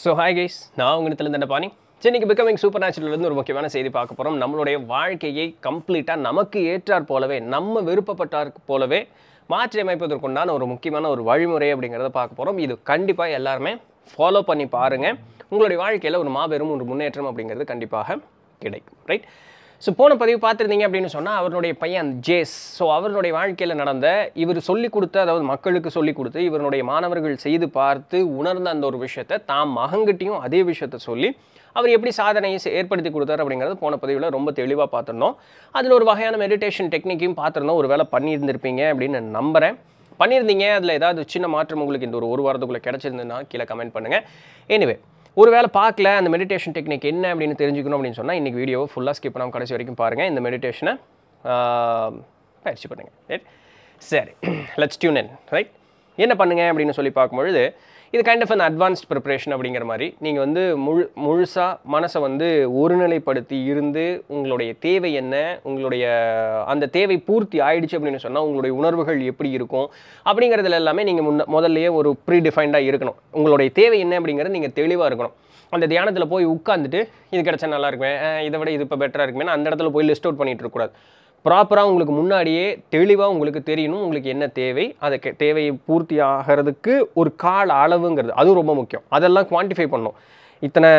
so hi guys நான் உங்கள் இடத்துல இருந்த பாணி சென்னைக்கு பிகமிங் சூப்பர் நேச்சுரல்லேருந்து ஒரு முக்கியமான செய்தி பார்க்க போகிறோம் நம்மளுடைய வாழ்க்கையை கம்ப்ளீட்டாக நமக்கு ஏற்றார் போலவே நம்ம விருப்பப்பட்டார் போலவே மாற்றி அமைப்பதற்குண்டான ஒரு முக்கியமான ஒரு வழிமுறை அப்படிங்கிறத பார்க்க போகிறோம் இது கண்டிப்பாக எல்லாருமே ஃபாலோ பண்ணி பாருங்கள் உங்களுடைய வாழ்க்கையில் ஒரு மாபெரும் ஒரு முன்னேற்றம் அப்படிங்கிறது கண்டிப்பாக கிடைக்கும் ரைட் ஸோ போன பதிவு பார்த்துருந்தீங்க அப்படின்னு சொன்னால் அவருடைய பையன் ஜேஸ் ஸோ அவருடைய வாழ்க்கையில் நடந்த இவர் சொல்லிக் கொடுத்த அதாவது மக்களுக்கு சொல்லிக் கொடுத்து இவருடைய மாணவர்கள் செய்து பார்த்து உணர்ந்த அந்த ஒரு விஷயத்தை தாம் மகங்கிட்டையும் அதே விஷயத்தை சொல்லி அவர் எப்படி சாதனையை ஏற்படுத்தி கொடுத்தார் அப்படிங்கிறது போன பதிவில் ரொம்ப தெளிவாக பார்த்துருந்தோம் அதில் ஒரு வகையான மெடிடேஷன் டெக்னிக்கையும் பார்த்துருந்தோம் ஒரு வேலை பண்ணியிருந்திருப்பீங்க அப்படின்னு நான் நம்புகிறேன் பண்ணியிருந்தீங்க அதில் ஏதாவது சின்ன மாற்றம் உங்களுக்கு இந்த ஒரு ஒரு வாரத்துக்குள்ளே கிடச்சிருந்ததுன்னா கீழே கமெண்ட் பண்ணுங்கள் எனிவே ஒருவேளை பார்க்கல அந்த மெடிடேஷன் டெக்னிக் என்ன அப்படின்னு தெரிஞ்சுக்கணும் அப்படின்னு சொன்னால் இன்றைக்கி வீடியோவை ஃபுல்லாக ஸ்கிப் பண்ணாமல் கடைசி வரைக்கும் பாருங்கள் இந்த மெடிடேஷனை பயிற்சி பண்ணுங்கள் ரைட் சரி லெட்ஸ் டியூன் என் ரைட் என்ன பண்ணுங்க அப்படின்னு சொல்லி பார்க்கும்பொழுது இது kind of an advanced preparation அப்படிங்கிற மாதிரி நீங்கள் வந்து முழு முழுசாக மனசை வந்து ஒருநிலைப்படுத்தி இருந்து உங்களுடைய தேவை என்ன உங்களுடைய அந்த தேவை பூர்த்தி ஆயிடுச்சு அப்படின்னு சொன்னால் உங்களுடைய உணர்வுகள் எப்படி இருக்கும் அப்படிங்கிறதுல எல்லாமே நீங்கள் முன்ன முதல்லையே ஒரு ப்ரீ டிஃபைன்டாக இருக்கணும் உங்களுடைய தேவை என்ன அப்படிங்கிறது நீங்கள் தெளிவாக இருக்கணும் அந்த தியானத்தில் போய் உட்காந்துட்டு இது கிடச்சா நல்லா இருக்குமே இதை விட இது இப்போ பெட்டராக இருக்குமே அந்த இடத்துல போய் லிஸ்ட் அவுட் பண்ணிகிட்டு இருக்கக்கூடாது ப்ராப்பராக உங்களுக்கு முன்னாடியே தெளிவாக உங்களுக்கு தெரியணும் உங்களுக்கு என்ன தேவை அதுக்கு தேவையை பூர்த்தி ஆகிறதுக்கு ஒரு கால அளவுங்கிறது அதுவும் ரொம்ப முக்கியம் அதெல்லாம் குவான்டிஃபை பண்ணும் இத்தனை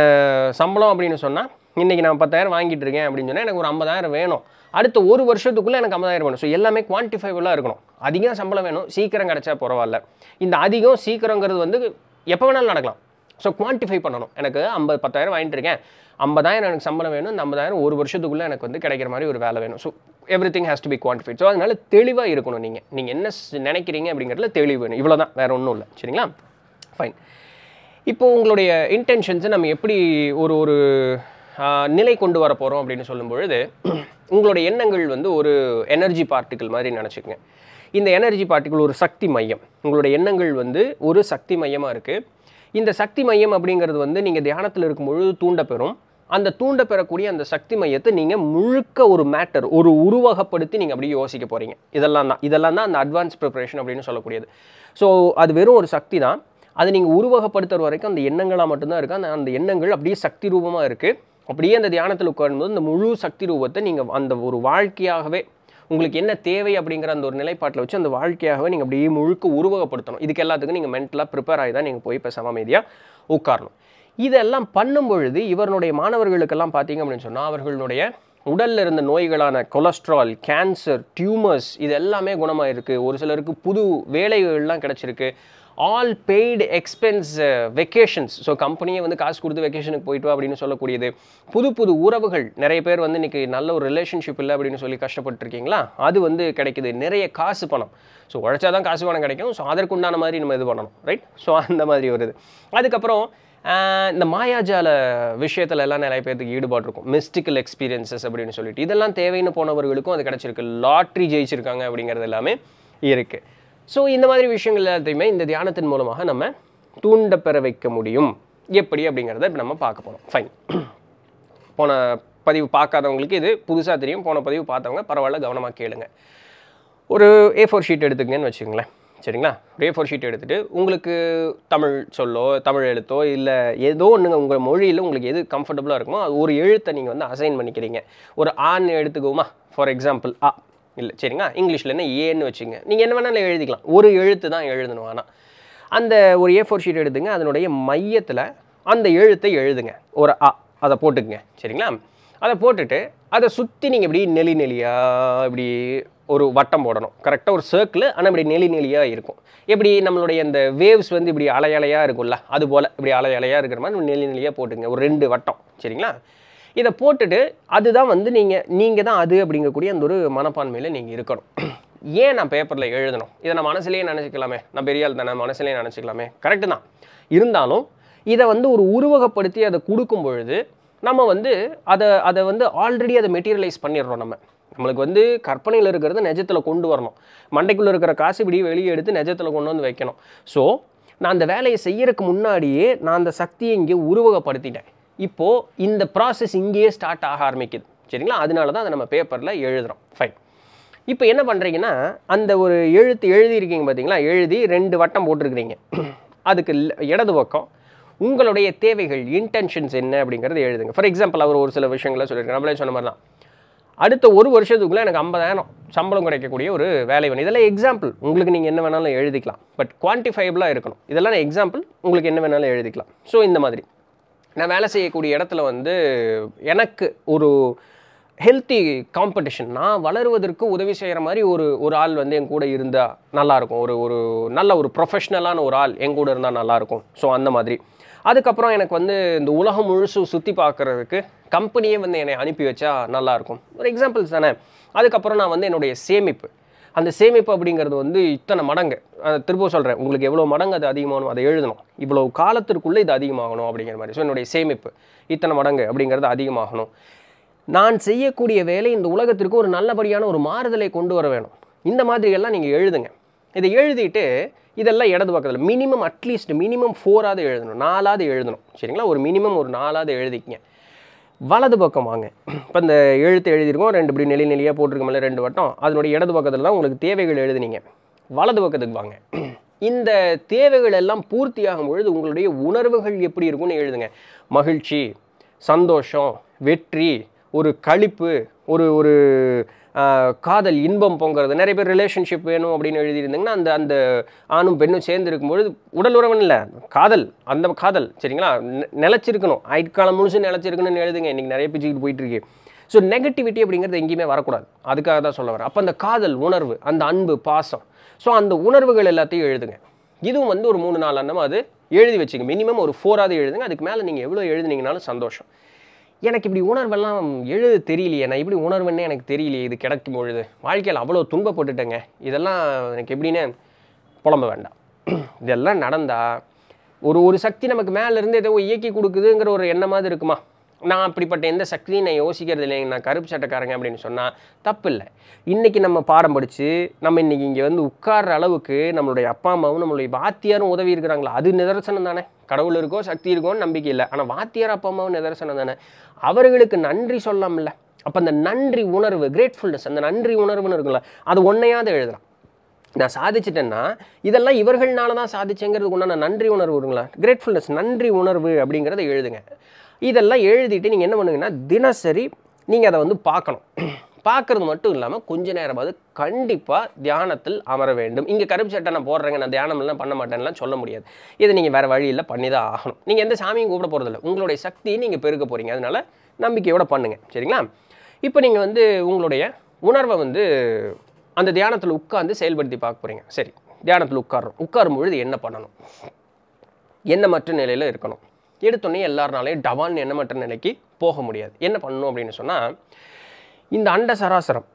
சம்பளம் அப்படின்னு சொன்னால் இன்றைக்கி நான் பத்தாயிரம் வாங்கிட்டு இருக்கேன் அப்படின்னு சொன்னால் எனக்கு ஒரு ஐம்பதாயிரம் வேணும் அடுத்த ஒரு வருஷத்துக்குள்ளே எனக்கு ஐம்பதாயிரம் வேணும் ஸோ எல்லாமே குவான்டிஃபைபிளாக இருக்கணும் அதிகம் சம்பளம் வேணும் சீக்கிரம் கிடச்சா பரவாயில்ல இந்த அதிகம் சீக்கிரங்கிறது வந்து எப்போ வேணாலும் நடக்கலாம் ஸோ குவான்டிஃபை பண்ணணும் எனக்கு ஐம்பது பத்தாயிரம் வாங்கிட்டு இருக்கேன் ஐம்பதாயிரம் எனக்கு சம்பளம் வேணும் இந்த ஐம்பதாயிரம் ஒரு வருஷத்துக்குள்ளே எனக்கு வந்து கிடைக்கிற மாதிரி ஒரு வேலை வேணும் so everything has to be quantified so அதனால் தெளிவாக இருக்கணும் நீங்கள் நீங்கள் என்ன நினைக்கிறீங்க அப்படிங்கிறதுல தெளிவு வேணும் இவ்வளோ தான் வேறு ஒன்றும் இல்லை சரிங்களா ஃபைன் இப்போது உங்களுடைய இன்டென்ஷன்ஸை நம்ம எப்படி ஒரு ஒரு நிலை கொண்டு வர போகிறோம் அப்படின்னு சொல்லும்பொழுது உங்களுடைய எண்ணங்கள் வந்து ஒரு எனர்ஜி பார்ட்டிக்கல் மாதிரி நினச்சிக்கோங்க இந்த எனர்ஜி பார்ட்டிக்கல் ஒரு சக்தி மையம் உங்களுடைய எண்ணங்கள் வந்து ஒரு சக்தி மையமாக இருக்குது இந்த சக்தி மையம் அப்படிங்கிறது வந்து நீங்கள் தியானத்தில் இருக்கும்பொழுது தூண்ட பெறும் அந்த தூண்ட பெறக்கூடிய அந்த சக்தி மையத்தை நீங்கள் முழுக்க ஒரு மேட்டர் ஒரு உருவகப்படுத்தி நீங்கள் அப்படியே யோசிக்க போகிறீங்க இதெல்லாம் தான் இதெல்லாம் தான் அந்த அட்வான்ஸ் ப்ரிப்பரேஷன் அப்படின்னு சொல்லக்கூடியது ஸோ அது வெறும் ஒரு சக்தி தான் அது நீங்கள் உருவகப்படுத்துற வரைக்கும் அந்த எண்ணங்களாக மட்டும்தான் இருக்குது அந்த அந்த எண்ணங்கள் அப்படியே சக்தி ரூபமாக இருக்குது அப்படியே அந்த தியானத்தில் உட்காரும்போது அந்த முழு சக்தி ரூபத்தை நீங்கள் அந்த ஒரு வாழ்க்கையாகவே உங்களுக்கு என்ன தேவை அப்படிங்கிற அந்த ஒரு நிலைப்பாட்டில் வச்சு அந்த வாழ்க்கையாகவே நீங்கள் அப்படியே முழுக்க உருவகப்படுத்தணும் இதுக்கு எல்லாத்துக்கும் நீங்கள் மென்டலாக ப்ரிப்பேர் ஆகி தான் நீங்கள் போய் இப்போ அமைதியாக உட்காரணும் இதெல்லாம் பண்ணும் பொழுது இவருடைய மாணவர்களுக்கெல்லாம் பார்த்தீங்க அப்படின்னு சொன்னால் அவர்களுடைய உடலில் இருந்த நோய்களான கொலஸ்ட்ரால் கேன்சர் டியூமர்ஸ் இது எல்லாமே இருக்குது ஒரு சிலருக்கு புது வேலைகள்லாம் கிடச்சிருக்கு all paid expense vacations so கம்பெனியே வந்து காசு கொடுத்து வெக்கேஷனுக்கு போயிட்டு வா அப்படின்னு சொல்லக்கூடியது புது புது உறவுகள் நிறைய பேர் வந்து இன்றைக்கி நல்ல ஒரு ரிலேஷன்ஷிப் இல்லை அப்படின்னு சொல்லி கஷ்டப்பட்டுருக்கீங்களா அது வந்து கிடைக்குது நிறைய காசு பணம் ஸோ உழைச்சா தான் காசு பணம் கிடைக்கும் ஸோ அதற்குண்டான மாதிரி நம்ம இது பண்ணணும் ரைட் ஸோ அந்த மாதிரி வருது அதுக்கப்புறம் இந்த மாயாஜால விஷயத்துல எல்லாம் நிறைய பேர்த்துக்கு ஈடுபாடு இருக்கும் மிஸ்டிக்கல் எக்ஸ்பீரியன்சஸ் அப்படின்னு சொல்லிட்டு இதெல்லாம் தேவைன்னு போனவர்களுக்கும் அது கிடச்சிருக்கு லாட்ரி ஜெயிச்சிருக்காங்க அப்படிங்கிறது எல்லாமே இருக்குது ஸோ இந்த மாதிரி விஷயங்கள் எல்லாத்தையுமே இந்த தியானத்தின் மூலமாக நம்ம தூண்டப்பெற பெற வைக்க முடியும் எப்படி அப்படிங்கிறத இப்போ நம்ம பார்க்க போகிறோம் ஃபைன் போன பதிவு பார்க்காதவங்களுக்கு இது புதுசாக தெரியும் போன பதிவு பார்த்தவங்க பரவாயில்ல கவனமாக கேளுங்க ஒரு ஏ ஃபோர் ஷீட் எடுத்துக்கங்கன்னு வச்சுங்களேன் சரிங்களா ஒரு ஏ ஃபோர் ஷீட் எடுத்துகிட்டு உங்களுக்கு தமிழ் சொல்லோ தமிழ் எழுத்தோ இல்லை ஏதோ ஒன்றுங்க உங்கள் மொழியில் உங்களுக்கு எது கம்ஃபர்டபுளாக இருக்குமோ ஒரு எழுத்தை நீங்கள் வந்து அசைன் பண்ணிக்கிறீங்க ஒரு ஆண் எடுத்துக்கோமா ஃபார் எக்ஸாம்பிள் ஆ இல்லை சரிங்களா இங்கிலீஷில் என்ன ஏன்னு வச்சுங்க நீங்கள் என்ன வேணாலும் எழுதிக்கலாம் ஒரு எழுத்து தான் எழுதணும் ஆனால் அந்த ஒரு ஏ ஃபோர் ஷீட் எடுத்துங்க அதனுடைய மையத்தில் அந்த எழுத்தை எழுதுங்க ஒரு அ அதை போட்டுக்குங்க சரிங்களா அதை போட்டுட்டு அதை சுற்றி நீங்கள் இப்படி நெலி நெலியாக இப்படி ஒரு வட்டம் போடணும் கரெக்டாக ஒரு சர்க்கிள் ஆனால் இப்படி நெலி நெலியாக இருக்கும் எப்படி நம்மளுடைய அந்த வேவ்ஸ் வந்து இப்படி அலையலையாக இருக்கும்ல அது போல் இப்படி அலையலையாக இருக்கிற மாதிரி நெலி நெலியாக போட்டுங்க ஒரு ரெண்டு வட்டம் சரிங்களா இதை போட்டுட்டு அதுதான் வந்து நீங்கள் நீங்கள் தான் அது அப்படிங்கக்கூடிய அந்த ஒரு மனப்பான்மையில் நீங்கள் இருக்கணும் ஏன் நான் பேப்பரில் எழுதணும் இதை நான் மனசுலேயே நினச்சிக்கலாமே நான் பெரிய ஆள் தானே மனசுலேயே நினச்சிக்கலாமே கரெக்டு தான் இருந்தாலும் இதை வந்து ஒரு உருவகப்படுத்தி அதை கொடுக்கும் பொழுது நம்ம வந்து அதை அதை வந்து ஆல்ரெடி அதை மெட்டீரியலைஸ் பண்ணிடுறோம் நம்ம நம்மளுக்கு வந்து கற்பனையில் இருக்கிறது நெஜத்தில் கொண்டு வரணும் மண்டைக்குள்ளே இருக்கிற காசு இப்படி வெளியே எடுத்து நிஜத்தில் கொண்டு வந்து வைக்கணும் ஸோ நான் அந்த வேலையை செய்யறதுக்கு முன்னாடியே நான் அந்த சக்தியை இங்கே உருவகப்படுத்திட்டேன் இப்போது இந்த ப்ராசஸ் இங்கேயே ஸ்டார்ட் ஆக ஆரம்பிக்குது சரிங்களா அதனால தான் அதை நம்ம பேப்பரில் எழுதுகிறோம் ஃபைன் இப்போ என்ன பண்ணுறீங்கன்னா அந்த ஒரு எழுத்து எழுதியிருக்கீங்க பார்த்தீங்களா எழுதி ரெண்டு வட்டம் போட்டிருக்கிறீங்க அதுக்கு இடது பக்கம் உங்களுடைய தேவைகள் இன்டென்ஷன்ஸ் என்ன அப்படிங்கிறது எழுதுங்க ஃபார் எக்ஸாம்பிள் அவர் ஒரு சில விஷயங்களை சொல்லியிருக்காங்க நம்மளே சொன்ன மாதிரி தான் அடுத்த ஒரு வருஷத்துக்குள்ளே எனக்கு ஐம்பதாயிரம் சம்பளம் கிடைக்கக்கூடிய ஒரு வேலை வேணும் இதெல்லாம் எக்ஸாம்பிள் உங்களுக்கு நீங்கள் என்ன வேணாலும் எழுதிக்கலாம் பட் குவான்டிஃபைபிளாக இருக்கணும் இதெல்லாம் எக்ஸாம்பிள் உங்களுக்கு என்ன வேணாலும் எழுதிக்கலாம் ஸோ இந்த மாதிரி நான் வேலை செய்யக்கூடிய இடத்துல வந்து எனக்கு ஒரு ஹெல்த்தி காம்படிஷன் நான் வளருவதற்கு உதவி செய்கிற மாதிரி ஒரு ஒரு ஆள் வந்து என் கூட இருந்தால் நல்லாயிருக்கும் ஒரு ஒரு நல்ல ஒரு ப்ரொஃபஷ்னலான ஒரு ஆள் என் கூட இருந்தால் நல்லாயிருக்கும் ஸோ அந்த மாதிரி அதுக்கப்புறம் எனக்கு வந்து இந்த உலகம் முழுசு சுற்றி பார்க்குறதுக்கு கம்பெனியே வந்து என்னை அனுப்பி வச்சா நல்லாயிருக்கும் ஒரு எக்ஸாம்பிள்ஸ் தானே அதுக்கப்புறம் நான் வந்து என்னுடைய சேமிப்பு அந்த சேமிப்பு அப்படிங்கிறது வந்து இத்தனை மடங்கு திரும்ப சொல்கிறேன் உங்களுக்கு எவ்வளோ மடங்கு அது அதிகமாகணும் அதை எழுதணும் இவ்வளோ காலத்திற்குள்ளே இது அதிகமாகணும் அப்படிங்கிற மாதிரி ஸோ என்னுடைய சேமிப்பு இத்தனை மடங்கு அப்படிங்கிறது அதிகமாகணும் நான் செய்யக்கூடிய வேலை இந்த உலகத்திற்கு ஒரு நல்லபடியான ஒரு மாறுதலை கொண்டு வர வேணும் இந்த மாதிரியெல்லாம் நீங்கள் எழுதுங்க இதை எழுதிட்டு இதெல்லாம் இடது பக்கத்தில் மினிமம் அட்லீஸ்ட் மினிமம் ஃபோராவது எழுதணும் நாலாவது எழுதணும் சரிங்களா ஒரு மினிமம் ஒரு நாலாவது எழுதிக்கங்க வலது பக்கம் வாங்க இப்போ இந்த எழுத்து எழுதியிருக்கோம் ரெண்டு இப்படி நெளி நெளியாக போட்டிருக்கோம்ல ரெண்டு வட்டம் அதனுடைய இடது பக்கத்தில் தான் உங்களுக்கு தேவைகள் எழுதுனீங்க வலது பக்கத்துக்கு வாங்க இந்த தேவைகள் எல்லாம் பூர்த்தியாகும் பொழுது உங்களுடைய உணர்வுகள் எப்படி இருக்கும்னு எழுதுங்க மகிழ்ச்சி சந்தோஷம் வெற்றி ஒரு கழிப்பு ஒரு ஒரு காதல் இன்பம் பொங்குறது நிறைய பேர் ரிலேஷன்ஷிப் வேணும் அப்படின்னு எழுதியிருந்தீங்கன்னா அந்த அந்த ஆணும் பெண்ணும் சேர்ந்து இருக்கும்பொழுது உடல் உறவன் இல்லை காதல் அந்த காதல் சரிங்களா நிலச்சிருக்கணும் ஆயுட்காலம் முழுசு நிலச்சிருக்கணும்னு எழுதுங்க இன்றைக்கி நிறைய பிச்சுக்கிட்டு போயிட்டுருக்கு ஸோ நெகட்டிவிட்டி அப்படிங்கிறது எங்கேயுமே வரக்கூடாது அதுக்காக தான் சொல்ல வரேன் அப்போ அந்த காதல் உணர்வு அந்த அன்பு பாசம் ஸோ அந்த உணர்வுகள் எல்லாத்தையும் எழுதுங்க இதுவும் வந்து ஒரு மூணு நாலு அண்ணமாக அது எழுதி வச்சுங்க மினிமம் ஒரு ஃபோராவது எழுதுங்க அதுக்கு மேலே நீங்கள் எவ்வளோ எழுதுனீங்கனாலும் சந்தோஷம் எனக்கு இப்படி உணர்வெல்லாம் எழுத தெரியலையே நான் இப்படி உணர்வுன்னே எனக்கு தெரியலையே இது கிடைக்கும் பொழுது வாழ்க்கையில் அவ்வளோ துன்பப்பட்டுட்டேங்க இதெல்லாம் எனக்கு எப்படின்னு புலம்ப வேண்டாம் இதெல்லாம் நடந்தால் ஒரு ஒரு சக்தி நமக்கு மேலேருந்து ஏதோ இயக்கி கொடுக்குதுங்கிற ஒரு மாதிரி இருக்குமா நான் அப்படிப்பட்ட எந்த சக்தியும் நான் யோசிக்கிறது இல்லைங்க நான் கருப்பு சட்டக்காரங்க அப்படின்னு சொன்னால் தப்பு இல்லை இன்றைக்கி நம்ம பாடம் படித்து நம்ம இன்றைக்கி இங்கே வந்து உட்கார்ற அளவுக்கு நம்மளுடைய அப்பா அம்மாவும் நம்மளுடைய பாத்தியாரும் உதவி இருக்கிறாங்களா அது நிதர்சனம் தானே கடவுள் இருக்கோ சக்தி இருக்கோன்னு நம்பிக்கை இல்லை ஆனால் வாத்தியார் அப்பா அம்மாவும் நிதர்சனம் தானே அவர்களுக்கு நன்றி சொல்லாமல்ல அப்போ அந்த நன்றி உணர்வு கிரேட்ஃபுல்னஸ் அந்த நன்றி உணர்வுன்னு இருக்குல்ல அது ஒன்றையாவது எழுதலாம் நான் சாதிச்சிட்டேன்னா இதெல்லாம் இவர்கள்னால தான் சாதிச்சேங்கிறதுக்கு உண்டான நன்றி உணர்வு இருக்குங்களா கிரேட்ஃபுல்னஸ் நன்றி உணர்வு அப்படிங்கிறத எழுதுங்க இதெல்லாம் எழுதிட்டு நீங்கள் என்ன பண்ணுங்கன்னா தினசரி நீங்கள் அதை வந்து பார்க்கணும் பார்க்குறது மட்டும் இல்லாமல் கொஞ்ச நேரமாவது கண்டிப்பாக தியானத்தில் அமர வேண்டும் இங்கே கருப்பு சட்டை நான் போடுறேங்க நான் தியானம்லாம் பண்ண மாட்டேன்லாம் சொல்ல முடியாது இது நீங்கள் வேறு வழியில் பண்ணி தான் ஆகணும் நீங்கள் எந்த சாமியும் கூப்பிட போகிறதில்ல உங்களுடைய சக்தியை நீங்கள் பெருக்க போகிறீங்க அதனால் நம்பிக்கையோடு பண்ணுங்கள் சரிங்களா இப்போ நீங்கள் வந்து உங்களுடைய உணர்வை வந்து அந்த தியானத்தில் உட்காந்து செயல்படுத்தி பார்க்க போகிறீங்க சரி தியானத்தில் உட்காடுறோம் உட்காரும் பொழுது என்ன பண்ணணும் எண்ணமற்ற நிலையில் இருக்கணும் எடுத்தோடனே எல்லாருனாலையும் என்ன எண்ணமற்ற நிலைக்கு போக முடியாது என்ன பண்ணணும் அப்படின்னு சொன்னால் இந்த அண்ட சராசரம்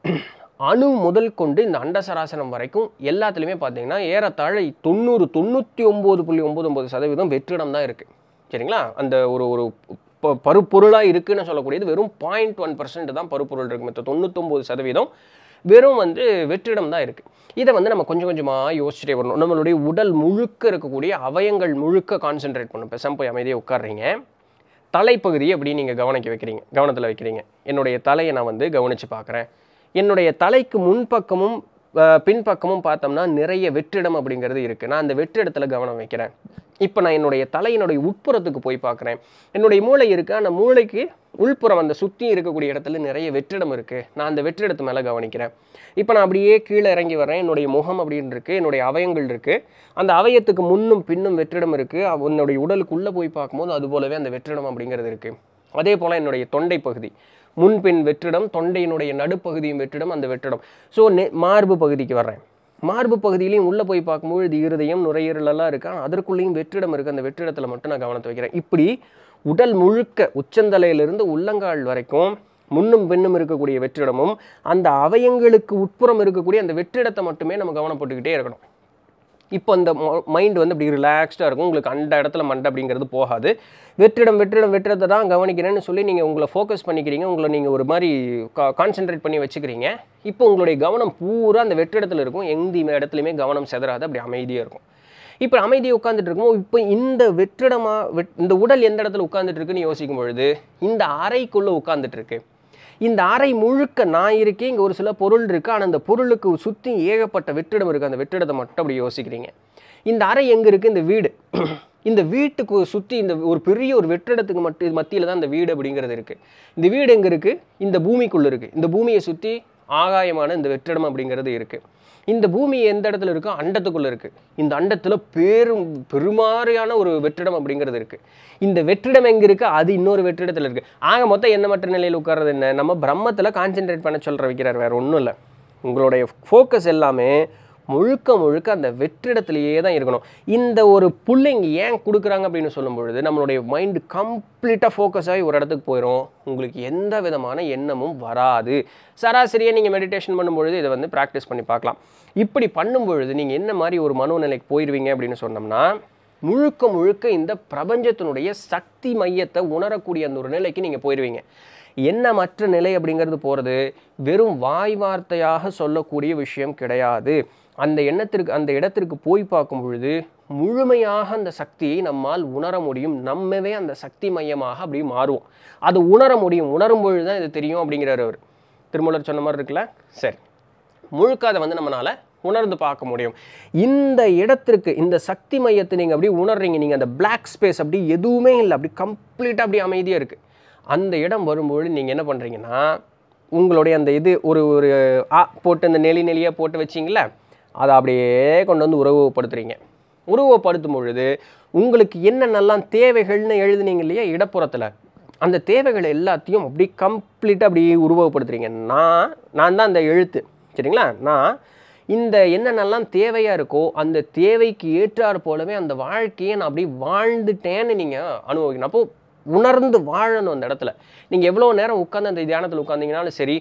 அணு முதல் கொண்டு இந்த அண்ட சராசரம் வரைக்கும் எல்லாத்துலேயுமே பார்த்தீங்கன்னா ஏறத்தாழ தொண்ணூறு தொண்ணூற்றி ஒம்பது புள்ளி ஒம்பது ஒம்பது சதவீதம் வெற்றிடம் தான் இருக்குது சரிங்களா அந்த ஒரு ஒரு இப்போ பருப்பொருளாக இருக்குதுன்னு சொல்லக்கூடியது வெறும் பாயிண்ட் ஒன் பர்சன்ட் தான் பருப்பொருள் இருக்குது மற்ற தொண்ணூத்தொம்பது சதவீதம் வெறும் வந்து வெற்றிடம் தான் இருக்குது இதை வந்து நம்ம கொஞ்சம் கொஞ்சமாக யோசிச்சுட்டே வரணும் நம்மளுடைய உடல் முழுக்க இருக்கக்கூடிய அவயங்கள் முழுக்க கான்சென்ட்ரேட் பண்ணும் பெசம் போய் அமைதியாக உட்காடுறீங்க தலைப்பகுதி எப்படி நீங்கள் கவனிக்க வைக்கிறீங்க கவனத்தில் வைக்கிறீங்க என்னுடைய தலையை நான் வந்து கவனித்து பார்க்குறேன் என்னுடைய தலைக்கு முன்பக்கமும் பின்பக்கமும் பார்த்தோம்னா நிறைய வெற்றிடம் அப்படிங்கிறது இருக்குது நான் அந்த வெற்றிடத்தில் கவனம் வைக்கிறேன் இப்போ நான் என்னுடைய தலையினுடைய உட்புறத்துக்கு போய் பார்க்குறேன் என்னுடைய மூளை இருக்குது அந்த மூளைக்கு உள்புறம் அந்த சுற்றி இருக்கக்கூடிய இடத்துல நிறைய வெற்றிடம் இருக்குது நான் அந்த வெற்றிடத்து மேலே கவனிக்கிறேன் இப்போ நான் அப்படியே கீழே இறங்கி வரேன் என்னுடைய முகம் அப்படின்னு இருக்குது என்னுடைய அவயங்கள் இருக்குது அந்த அவயத்துக்கு முன்னும் பின்னும் வெற்றிடம் இருக்குது என்னுடைய உடலுக்குள்ளே போய் பார்க்கும்போது அது போலவே அந்த வெற்றிடம் அப்படிங்கிறது இருக்குது அதே போல் என்னுடைய தொண்டை பகுதி முன்பின் வெற்றிடம் தொண்டையினுடைய நடுப்பகுதியும் வெற்றிடம் அந்த வெற்றிடம் ஸோ நெ மார்பு பகுதிக்கு வர்றேன் மார்பு பகுதியிலையும் உள்ளே போய் பார்க்கும்போது இருதயம் நுரையீரலெல்லாம் இருக்கா அதற்குள்ளேயும் வெற்றிடம் இருக்குது அந்த வெற்றிடத்தில் மட்டும் நான் கவனத்தை வைக்கிறேன் இப்படி உடல் முழுக்க உச்சந்தலையிலிருந்து உள்ளங்கால் வரைக்கும் முன்னும் பின்னும் இருக்கக்கூடிய வெற்றிடமும் அந்த அவயங்களுக்கு உட்புறம் இருக்கக்கூடிய அந்த வெற்றிடத்தை மட்டுமே நம்ம கவனப்பட்டுக்கிட்டே இருக்கணும் இப்போ அந்த மைண்ட் வந்து அப்படி ரிலாக்ஸ்டாக இருக்கும் உங்களுக்கு அந்த இடத்துல மண்டை அப்படிங்கிறது போகாது வெற்றிடம் வெற்றிடம் வெற்றிடத்தை தான் கவனிக்கிறேன்னு சொல்லி நீங்கள் உங்களை ஃபோக்கஸ் பண்ணிக்கிறீங்க உங்களை நீங்கள் ஒரு மாதிரி கா கான்சென்ட்ரேட் பண்ணி வச்சுக்கிறீங்க இப்போ உங்களுடைய கவனம் பூரா அந்த வெற்றிடத்தில் இருக்கும் எந்த இடத்துலையுமே கவனம் செதறாது அப்படி அமைதியாக இருக்கும் இப்போ அமைதியை உட்காந்துட்டு இருக்கோம் இப்போ இந்த வெற்றிடமாக வெட் இந்த உடல் எந்த இடத்துல உட்காந்துட்டு இருக்குன்னு யோசிக்கும் பொழுது இந்த அறைக்குள்ளே உட்காந்துட்டு இருக்கு இந்த அறை முழுக்க நான் இருக்கேன் இங்கே ஒரு சில பொருள் இருக்குது ஆனால் அந்த பொருளுக்கு சுற்றி ஏகப்பட்ட வெற்றிடம் இருக்குது அந்த வெற்றிடத்தை மட்டும் அப்படி யோசிக்கிறீங்க இந்த அறை எங்கே இருக்குது இந்த வீடு இந்த வீட்டுக்கு சுற்றி இந்த ஒரு பெரிய ஒரு வெற்றிடத்துக்கு மட்டும் மத்தியில் தான் இந்த வீடு அப்படிங்கிறது இருக்குது இந்த வீடு எங்கே இருக்குது இந்த பூமிக்குள்ளே இருக்குது இந்த பூமியை சுற்றி ஆகாயமான இந்த வெற்றிடம் அப்படிங்கிறது இருக்குது இந்த பூமி எந்த இடத்துல இருக்கோ அண்டத்துக்குள்ளே இருக்குது இந்த அண்டத்தில் பெரும் பெருமாறியான ஒரு வெற்றிடம் அப்படிங்கிறது இருக்குது இந்த வெற்றிடம் எங்கே இருக்குது அது இன்னொரு வெற்றிடத்தில் இருக்குது ஆக மொத்தம் என்ன மற்ற நிலையில் உட்கார்றது என்ன நம்ம பிரம்மத்தில் கான்சென்ட்ரேட் பண்ண சொல்கிற வைக்கிறார் வேறு ஒன்றும் இல்லை உங்களுடைய ஃபோக்கஸ் எல்லாமே முழுக்க முழுக்க அந்த வெற்றிடத்திலேயே தான் இருக்கணும் இந்த ஒரு பிள்ளைங்க ஏன் கொடுக்குறாங்க அப்படின்னு சொல்லும் பொழுது நம்மளுடைய மைண்டு கம்ப்ளீட்டாக ஃபோக்கஸ் ஆகி ஒரு இடத்துக்கு போயிடும் உங்களுக்கு எந்த விதமான எண்ணமும் வராது சராசரியாக நீங்கள் மெடிடேஷன் பண்ணும்பொழுது இதை வந்து ப்ராக்டிஸ் பண்ணி பார்க்கலாம் இப்படி பண்ணும் பொழுது நீங்கள் என்ன மாதிரி ஒரு மனோநிலைக்கு போயிடுவீங்க அப்படின்னு சொன்னோம்னா முழுக்க முழுக்க இந்த பிரபஞ்சத்தினுடைய சக்தி மையத்தை உணரக்கூடிய அந்த ஒரு நிலைக்கு நீங்கள் போயிடுவீங்க என்ன மற்ற நிலை அப்படிங்கிறது போகிறது வெறும் வாய் வார்த்தையாக சொல்லக்கூடிய விஷயம் கிடையாது அந்த எண்ணத்திற்கு அந்த இடத்திற்கு போய் பார்க்கும் பொழுது முழுமையாக அந்த சக்தியை நம்மால் உணர முடியும் நம்மவே அந்த சக்தி மையமாக அப்படியே மாறுவோம் அது உணர முடியும் உணரும் பொழுது தான் இது தெரியும் அப்படிங்கிறார் அவர் திருமூலர் சொன்ன மாதிரி இருக்குல்ல சரி முழுக்க அதை வந்து நம்மளால் உணர்ந்து பார்க்க முடியும் இந்த இடத்திற்கு இந்த சக்தி மையத்தை நீங்கள் அப்படியே உணர்றீங்க நீங்கள் அந்த பிளாக் ஸ்பேஸ் அப்படி எதுவுமே இல்லை அப்படி கம்ப்ளீட்டாக அப்படி அமைதியாக இருக்குது அந்த இடம் வரும்பொழுது நீங்கள் என்ன பண்ணுறீங்கன்னா உங்களுடைய அந்த இது ஒரு ஒரு ஆ போட்டு அந்த நெளி நெளியாக போட்டு வச்சிங்களா அதை அப்படியே கொண்டு வந்து உருவப்படுத்துகிறீங்க உருவப்படுத்தும் பொழுது உங்களுக்கு என்னென்னலாம் தேவைகள்னு எழுதுனீங்க இல்லையா இடப்புறத்தில் அந்த தேவைகள் எல்லாத்தையும் அப்படி கம்ப்ளீட்டாக அப்படி உருவகப்படுத்துகிறீங்க நான் நான் தான் அந்த எழுத்து சரிங்களா நான் இந்த என்னென்னலாம் தேவையாக இருக்கோ அந்த தேவைக்கு ஏற்றாறு போலவே அந்த வாழ்க்கையை நான் அப்படி வாழ்ந்துட்டேன்னு நீங்கள் அனுபவிக்கணும் அப்போது உணர்ந்து வாழணும் அந்த இடத்துல நீங்கள் எவ்வளோ நேரம் உட்காந்து அந்த தியானத்தில் உட்காந்திங்கனாலும் சரி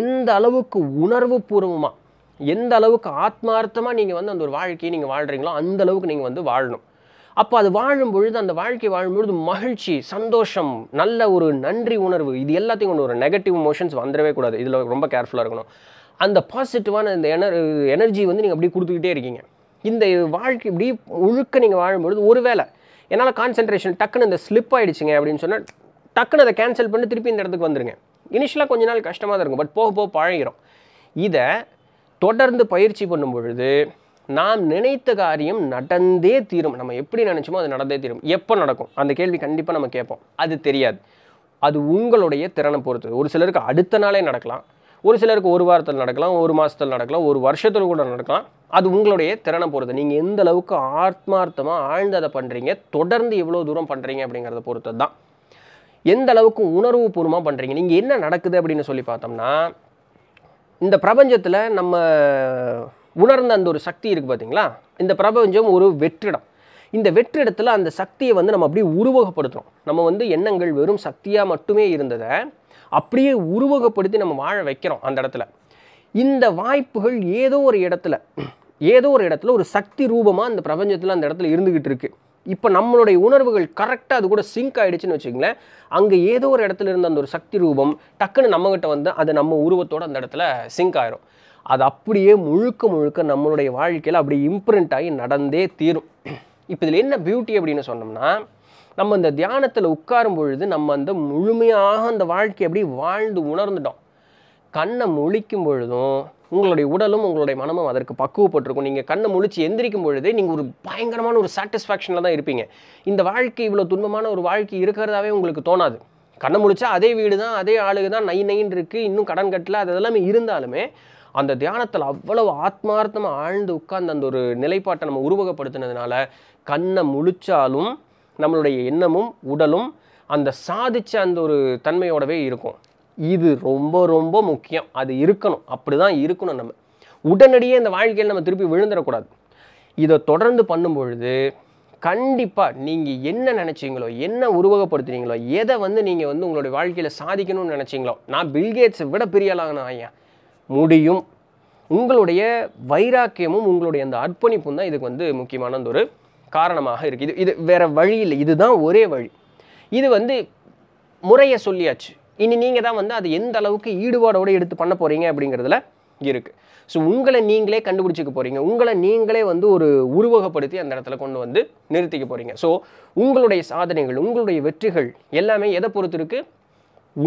எந்த அளவுக்கு உணர்வு பூர்வமாக எந்த அளவுக்கு ஆத்மார்த்தமாக நீங்கள் வந்து அந்த ஒரு வாழ்க்கையை நீங்கள் வாழ்கிறீங்களோ அந்த அளவுக்கு நீங்கள் வந்து வாழணும் அப்போ அது வாழும் பொழுது அந்த வாழ்க்கை வாழும்பொழுது மகிழ்ச்சி சந்தோஷம் நல்ல ஒரு நன்றி உணர்வு இது எல்லாத்தையும் கொண்டு ஒரு நெகட்டிவ் மோஷன்ஸ் வந்துடவே கூடாது இதில் ரொம்ப கேர்ஃபுல்லாக இருக்கணும் அந்த பாசிட்டிவான இந்த எனர் எனர்ஜி வந்து நீங்கள் அப்படியே கொடுத்துக்கிட்டே இருக்கீங்க இந்த வாழ்க்கை இப்படி முழுக்க நீங்கள் வாழும்பொழுது ஒரு வேளை என்னால் கான்சென்ட்ரேஷன் டக்குன்னு இந்த ஸ்லிப் ஆகிடுச்சிங்க அப்படின்னு சொன்னால் டக்குன்னு அதை கேன்சல் பண்ணி திருப்பி இந்த இடத்துக்கு வந்துடுங்க இனிஷியலாக கொஞ்ச நாள் கஷ்டமாக தான் இருக்கும் பட் போக போக பழகிறோம் இதை தொடர்ந்து பயிற்சி பண்ணும் பொழுது நாம் நினைத்த காரியம் நடந்தே தீரும் நம்ம எப்படி நினச்சோமோ அது நடந்தே தீரும் எப்போ நடக்கும் அந்த கேள்வி கண்டிப்பாக நம்ம கேட்போம் அது தெரியாது அது உங்களுடைய திறனை பொறுத்து ஒரு சிலருக்கு அடுத்த நாளே நடக்கலாம் ஒரு சிலருக்கு ஒரு வாரத்தில் நடக்கலாம் ஒரு மாதத்தில் நடக்கலாம் ஒரு வருஷத்தில் கூட நடக்கலாம் அது உங்களுடைய திறனை பொறுத்து நீங்கள் எந்த அளவுக்கு ஆத்மார்த்தமாக ஆழ்ந்து அதை பண்ணுறீங்க தொடர்ந்து எவ்வளோ தூரம் பண்ணுறீங்க அப்படிங்கிறத பொறுத்தது தான் எந்த அளவுக்கு உணர்வுபூர்வமாக பண்ணுறீங்க நீங்கள் என்ன நடக்குது அப்படின்னு சொல்லி பார்த்தோம்னா இந்த பிரபஞ்சத்தில் நம்ம உணர்ந்த அந்த ஒரு சக்தி இருக்குது பார்த்தீங்களா இந்த பிரபஞ்சம் ஒரு வெற்றிடம் இந்த வெற்றிடத்தில் அந்த சக்தியை வந்து நம்ம அப்படியே உருவகப்படுத்துகிறோம் நம்ம வந்து எண்ணங்கள் வெறும் சக்தியாக மட்டுமே இருந்ததை அப்படியே உருவகப்படுத்தி நம்ம வாழ வைக்கிறோம் அந்த இடத்துல இந்த வாய்ப்புகள் ஏதோ ஒரு இடத்துல ஏதோ ஒரு இடத்துல ஒரு சக்தி ரூபமாக அந்த பிரபஞ்சத்தில் அந்த இடத்துல இருந்துக்கிட்டு இருக்குது இப்போ நம்மளுடைய உணர்வுகள் கரெக்டாக அது கூட சிங்க் ஆகிடுச்சின்னு வச்சுங்களேன் அங்கே ஏதோ ஒரு இடத்துல இருந்த அந்த ஒரு சக்தி ரூபம் டக்குன்னு நம்மகிட்ட வந்து அது நம்ம உருவத்தோடு அந்த இடத்துல சிங்க் ஆயிரும் அது அப்படியே முழுக்க முழுக்க நம்மளுடைய வாழ்க்கையில் அப்படியே இம்ப்ரிண்ட் ஆகி நடந்தே தீரும் இப்போ இதில் என்ன பியூட்டி அப்படின்னு சொன்னோம்னா நம்ம இந்த தியானத்தில் உட்காரும் பொழுது நம்ம அந்த முழுமையாக அந்த வாழ்க்கையை அப்படியே வாழ்ந்து உணர்ந்துட்டோம் கண்ணை முழிக்கும் பொழுதும் உங்களுடைய உடலும் உங்களுடைய மனமும் அதற்கு பக்குவப்பட்டிருக்கும் நீங்கள் கண்ணை முழிச்சு எந்திரிக்கும் பொழுதே நீங்கள் ஒரு பயங்கரமான ஒரு சாட்டிஸ்ஃபேக்ஷனில் தான் இருப்பீங்க இந்த வாழ்க்கை இவ்வளோ துன்பமான ஒரு வாழ்க்கை இருக்கிறதாவே உங்களுக்கு தோணாது கண்ணை முழிச்சா அதே வீடு தான் அதே ஆளுக தான் நை நைன்னு இருக்குது இன்னும் கடன் கட்டல அது எல்லாமே இருந்தாலுமே அந்த தியானத்தில் அவ்வளவு ஆத்மார்த்தமாக ஆழ்ந்து உட்கார்ந்து அந்த ஒரு நிலைப்பாட்டை நம்ம உருவகப்படுத்தினதுனால கண்ணை முழிச்சாலும் நம்மளுடைய எண்ணமும் உடலும் அந்த சாதித்த அந்த ஒரு தன்மையோடவே இருக்கும் இது ரொம்ப ரொம்ப முக்கியம் அது இருக்கணும் அப்படி தான் இருக்கணும் நம்ம உடனடியே இந்த வாழ்க்கையில் நம்ம திருப்பி விழுந்துடக்கூடாது இதை தொடர்ந்து பண்ணும் பொழுது கண்டிப்பாக நீங்கள் என்ன நினச்சிங்களோ என்ன உருவகப்படுத்துறீங்களோ எதை வந்து நீங்கள் வந்து உங்களுடைய வாழ்க்கையில் சாதிக்கணும்னு நினச்சிங்களோ நான் பில்கேட்ஸை விட பெரியலாகணும் ஐயா முடியும் உங்களுடைய வைராக்கியமும் உங்களுடைய அந்த அர்ப்பணிப்பும் தான் இதுக்கு வந்து முக்கியமான ஒரு காரணமாக இருக்குது இது இது வேறு வழி இல்லை இதுதான் ஒரே வழி இது வந்து முறையை சொல்லியாச்சு இனி நீங்கள் தான் வந்து அது எந்த அளவுக்கு ஈடுபாடோடு எடுத்து பண்ண போகிறீங்க அப்படிங்கிறதுல இருக்குது ஸோ உங்களை நீங்களே கண்டுபிடிச்சிக்க போகிறீங்க உங்களை நீங்களே வந்து ஒரு உருவகப்படுத்தி அந்த இடத்துல கொண்டு வந்து நிறுத்திக்க போகிறீங்க ஸோ உங்களுடைய சாதனைகள் உங்களுடைய வெற்றிகள் எல்லாமே எதை பொறுத்து இருக்குது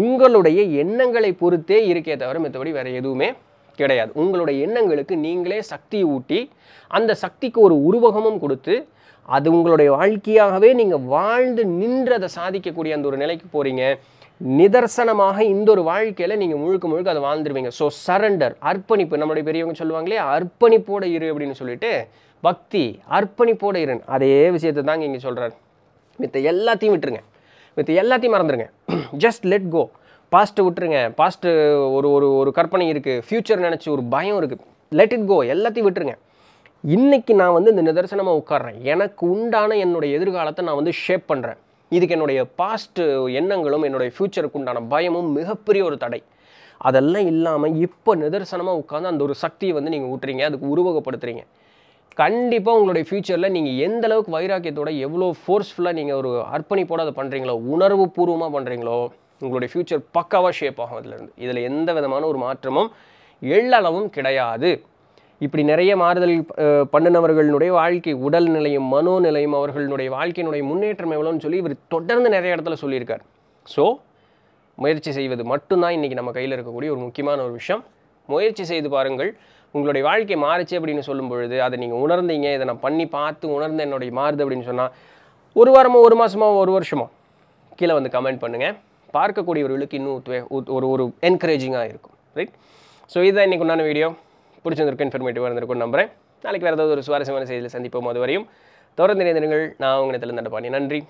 உங்களுடைய எண்ணங்களை பொறுத்தே இருக்கே தவிர மற்றபடி வேறு எதுவுமே கிடையாது உங்களுடைய எண்ணங்களுக்கு நீங்களே சக்தி ஊட்டி அந்த சக்திக்கு ஒரு உருவகமும் கொடுத்து அது உங்களுடைய வாழ்க்கையாகவே நீங்கள் வாழ்ந்து நின்றதை சாதிக்கக்கூடிய அந்த ஒரு நிலைக்கு போகிறீங்க நிதர்சனமாக இந்த ஒரு வாழ்க்கையில் நீங்கள் முழுக்க முழுக்க அதை வாழ்ந்துருவீங்க ஸோ சரண்டர் அர்ப்பணிப்பு நம்மளுடைய பெரியவங்க சொல்லுவாங்களே அர்ப்பணிப்போட இரு அப்படின்னு சொல்லிட்டு பக்தி அர்ப்பணிப்போட இருன் அதே விஷயத்தை தாங்க இங்கே சொல்கிறார் மித்த எல்லாத்தையும் விட்டுருங்க மித்த எல்லாத்தையும் மறந்துடுங்க ஜஸ்ட் லெட் கோ பாஸ்ட்டு விட்டுருங்க பாஸ்ட்டு ஒரு ஒரு ஒரு கற்பனை இருக்குது ஃப்யூச்சர் நினச்சி ஒரு பயம் இருக்குது லெட் இட் கோ எல்லாத்தையும் விட்டுருங்க இன்றைக்கி நான் வந்து இந்த நிதர்சனமாக உட்காடுறேன் எனக்கு உண்டான என்னுடைய எதிர்காலத்தை நான் வந்து ஷேப் பண்ணுறேன் இதுக்கு என்னுடைய பாஸ்ட் எண்ணங்களும் என்னுடைய ஃப்யூச்சருக்கு உண்டான பயமும் மிகப்பெரிய ஒரு தடை அதெல்லாம் இல்லாமல் இப்போ நிதர்சனமாக உட்காந்து அந்த ஒரு சக்தியை வந்து நீங்கள் ஊட்டுறீங்க அதுக்கு உருவகப்படுத்துறீங்க கண்டிப்பாக உங்களுடைய ஃப்யூச்சரில் நீங்கள் எந்த அளவுக்கு வைராக்கியத்தோட எவ்வளோ ஃபோர்ஸ்ஃபுல்லாக நீங்கள் ஒரு அர்ப்பணிப்போட அதை பண்ணுறீங்களோ உணர்வு பூர்வமாக பண்ணுறீங்களோ உங்களுடைய ஃப்யூச்சர் பக்காவாக ஷேப் ஆகும் அதிலேருந்து இதில் எந்த விதமான ஒரு மாற்றமும் எள்ளளவும் கிடையாது இப்படி நிறைய மாறுதல் பண்ணினவர்களுடைய வாழ்க்கை உடல் நிலையும் மனோநிலையும் அவர்களுடைய வாழ்க்கையினுடைய முன்னேற்றம் எவ்வளோன்னு சொல்லி இவர் தொடர்ந்து நிறைய இடத்துல சொல்லியிருக்கார் ஸோ முயற்சி செய்வது மட்டும்தான் இன்றைக்கி நம்ம கையில் இருக்கக்கூடிய ஒரு முக்கியமான ஒரு விஷயம் முயற்சி செய்து பாருங்கள் உங்களுடைய வாழ்க்கை மாறுச்சு அப்படின்னு சொல்லும் பொழுது அதை நீங்கள் உணர்ந்தீங்க இதை நான் பண்ணி பார்த்து உணர்ந்து என்னுடைய மாறுது அப்படின்னு சொன்னால் ஒரு வாரமோ ஒரு மாதமோ ஒரு வருஷமோ கீழே வந்து கமெண்ட் பண்ணுங்கள் பார்க்கக்கூடியவர்களுக்கு இன்னும் ஒரு ஒரு என்கரேஜிங்காக இருக்கும் ரைட் ஸோ இதுதான் இன்றைக்கி உண்டான வீடியோ பிடிச்சிருந்திருக்கும் இன்ஃபர்மேட்டிவாக இருந்திருக்கும் நம்புகிறேன் நாளைக்கு வேறு ஏதாவது ஒரு சுவாரஸ்யமான செய்தியில் சந்திப்போம் அது வரையும் தொடர்ந்து இணைந்திருங்கள் நான் உங்களிடத்தில் நடப்பாணி நன்றி